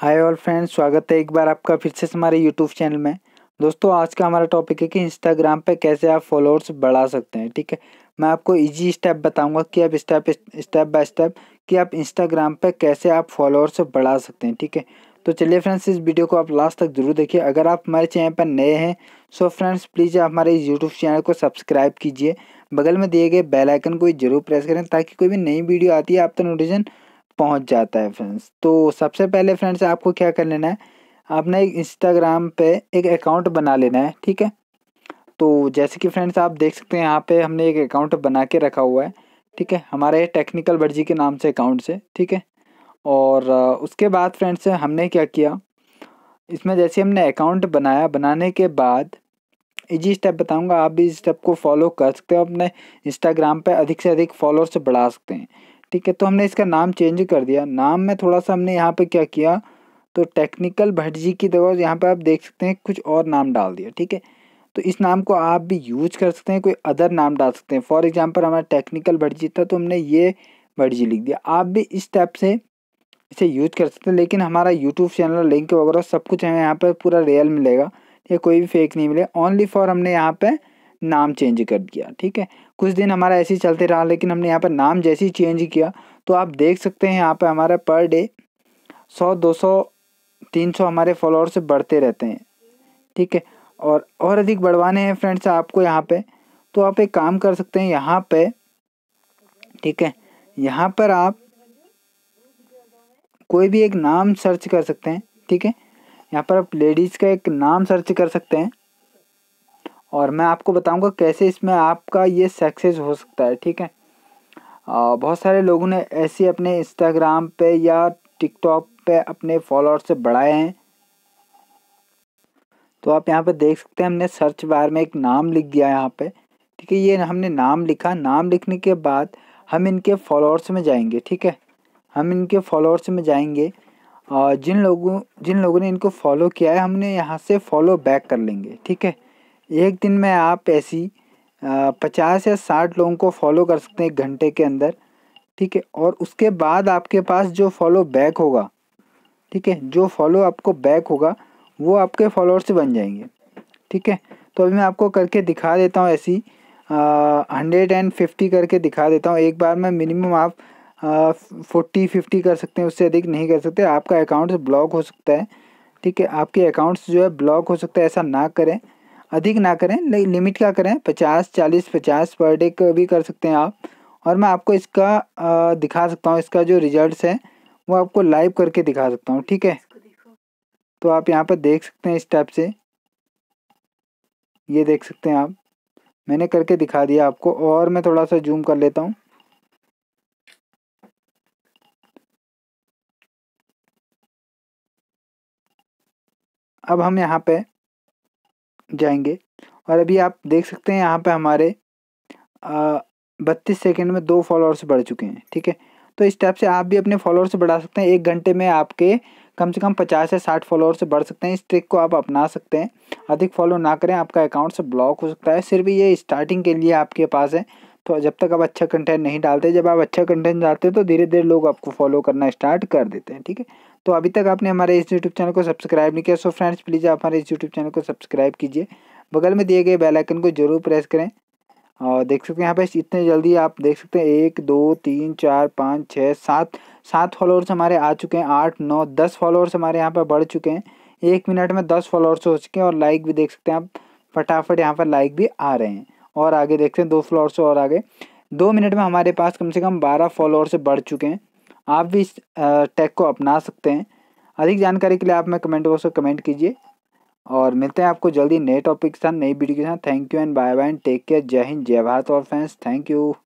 hi all friends स्वागत है एक बार आपका फिर से हमारे यूट्यूब चैनल में दोस्तों आज का हमारा टॉपिक है कि इंस्टाग्राम पे कैसे आप फॉलोअर्स बढ़ा सकते हैं ठीक है मैं आपको इजी स्टेप बताऊंगा कि आप स्टेप स्टेप बाय स्टेप कि आप इंस्टाग्राम पे कैसे आप फॉलोअर्स बढ़ा सकते हैं ठीक है तो चलिए फ्रेंड्स इस वीडियो को आप लास्ट तक जरूर देखिए अगर आप हमारे चैनल पर नए हैं सो फ्रेंड्स प्लीज़ आप हमारे यूट्यूब चैनल को सब्सक्राइब कीजिए बगल में दिए गए बेलाइकन को जरूर प्रेस करें ताकि कोई भी नई वीडियो आती है आप तो नोटिफिकेशन पहुंच जाता है फ्रेंड्स तो सबसे पहले फ्रेंड्स आपको क्या कर लेना है आपने इंस्टाग्राम पे एक अकाउंट बना लेना है ठीक है तो जैसे कि फ्रेंड्स आप देख सकते हैं यहाँ पे हमने एक अकाउंट बना के रखा हुआ है ठीक है हमारे टेक्निकल वर्जी के नाम से अकाउंट से ठीक है और उसके बाद फ्रेंड्स हमने क्या किया इसमें जैसे हमने अकाउंट बनाया बनाने के बाद इजी स्टेप बताऊंगा आप भी इस स्टेप को फॉलो कर सकते हो अपने इंस्टाग्राम पे अधिक से अधिक फॉलोअर्स बढ़ा सकते हैं ठीक है तो हमने इसका नाम चेंज कर दिया नाम में थोड़ा सा हमने यहाँ पे क्या किया तो टेक्निकल भट्ट जी की जगह यहाँ पे आप देख सकते हैं कुछ और नाम डाल दिया ठीक है तो इस नाम को आप भी यूज कर सकते हैं कोई अदर नाम डाल सकते हैं फॉर एग्जाम्पल हमारा टेक्निकल भट्ट जी था तो हमने ये भट्ट जी लिख दिया आप भी इस टाइप से इसे यूज कर सकते हैं लेकिन हमारा यूट्यूब चैनल लिंक वगैरह सब कुछ हमें यहाँ पर पूरा रियल मिलेगा या कोई भी फेक नहीं मिलेगा ओनली फॉर हमने यहाँ पर नाम चेंज कर दिया ठीक है कुछ दिन हमारा ऐसे ही चलते रहा लेकिन हमने यहाँ पर नाम जैसे ही चेंज किया तो आप देख सकते हैं यहाँ पर हमारा पर डे सौ दो सौ तीन सौ हमारे फॉलोअर्स बढ़ते रहते हैं ठीक है और और अधिक बढ़वाने हैं फ्रेंड्स आपको यहाँ पे तो आप एक काम कर सकते हैं यहाँ पे ठीक है यहाँ पर आप कोई भी एक नाम सर्च कर सकते हैं ठीक है यहाँ पर आप लेडीज़ का एक नाम सर्च कर सकते हैं और मैं आपको बताऊंगा कैसे इसमें आपका ये सक्सेस हो सकता है ठीक है बहुत सारे लोगों ने ऐसे अपने इंस्टाग्राम पे या टिकटॉक पे अपने फॉलोअर्स से बढ़ाए हैं तो आप यहाँ पे देख सकते हैं हमने सर्च बार में एक नाम लिख दिया यहाँ पे ठीक है ये हमने नाम लिखा नाम लिखने के बाद हम इनके फॉलोअर्स में जाएंगे ठीक है हम इनके फॉलोअर्स में जाएंगे और जिन लोगों जिन लोगों ने इनको फॉलो किया है हमने यहाँ से फॉलो बैक कर लेंगे ठीक है एक दिन में आप ऐसी पचास या साठ लोगों को फॉलो कर सकते हैं एक घंटे के अंदर ठीक है और उसके बाद आपके पास जो फॉलो बैक होगा ठीक है जो फॉलो आपको बैक होगा वो आपके फॉलोअर्स बन जाएंगे ठीक है तो अभी मैं आपको करके दिखा देता हूँ ऐसी हंड्रेड एंड फिफ्टी करके दिखा देता हूँ एक बार में मिनिमम आप फोर्टी फिफ्टी कर सकते हैं उससे अधिक नहीं कर सकते आपका अकाउंट ब्लॉक हो सकता है ठीक है आपके अकाउंट्स जो है ब्लॉक हो सकता है ऐसा ना करें अधिक ना करें लेकिन लिमिट क्या करें पचास चालीस पचास पर डे भी कर सकते हैं आप और मैं आपको इसका दिखा सकता हूँ इसका जो रिजल्ट्स है वो आपको लाइव करके दिखा सकता हूँ ठीक है तो आप यहाँ पर देख सकते हैं इस टाइप से ये देख सकते हैं आप मैंने करके दिखा दिया आपको और मैं थोड़ा सा जूम कर लेता हूँ अब हम यहाँ पे जाएंगे और अभी आप देख सकते हैं यहाँ पे हमारे बत्तीस सेकेंड में दो फॉलोअर्स बढ़ चुके हैं ठीक है तो इस टाइप से आप भी अपने फॉलोअर्स बढ़ा सकते हैं एक घंटे में आपके कम से कम पचास से साठ फॉलोअर्स बढ़ सकते हैं इस ट्रिक को आप अपना सकते हैं अधिक फॉलो ना करें आपका अकाउंट से ब्लॉक हो सकता है सिर्फ ये स्टार्टिंग के लिए आपके पास है तो जब तक आप अच्छा कंटेंट नहीं डालते जब आप अच्छा कंटेंट डालते हैं तो धीरे धीरे लोग आपको फॉलो करना स्टार्ट कर देते हैं ठीक है तो अभी तक आपने हमारे इस यूट्यूब चैनल को सब्सक्राइब नहीं किया सो फ्रेंड्स प्लीज़ आप हमारे इस यूट्यूब चैनल को सब्सक्राइब कीजिए बगल में दिए गए बेलाइकन को जरूर प्रेस करें और देख सकते हैं यहाँ पर इतने जल्दी आप देख सकते हैं एक दो तीन चार पाँच छः सात सात फॉलोअर्स हमारे आ चुके हैं आठ नौ दस फॉलोअर्स हमारे यहाँ पर बढ़ चुके हैं एक मिनट में दस फॉलोअर्स हो चुके हैं और लाइक भी देख सकते हैं आप फटाफट यहाँ पर लाइक भी आ रहे हैं और आगे देखते हैं दो फ्लोर से और आगे दो मिनट में हमारे पास कम से कम बारह फॉलोअर से बढ़ चुके हैं आप भी इस टैग को अपना सकते हैं अधिक जानकारी के लिए आप मैं कमेंट बॉक्स में कमेंट कीजिए और मिलते हैं आपको जल्दी नए टॉपिक के साथ नई वीडियो के साथ thank you and bye bye and take care जय हिंद जय भारत और फैंस थैंक यू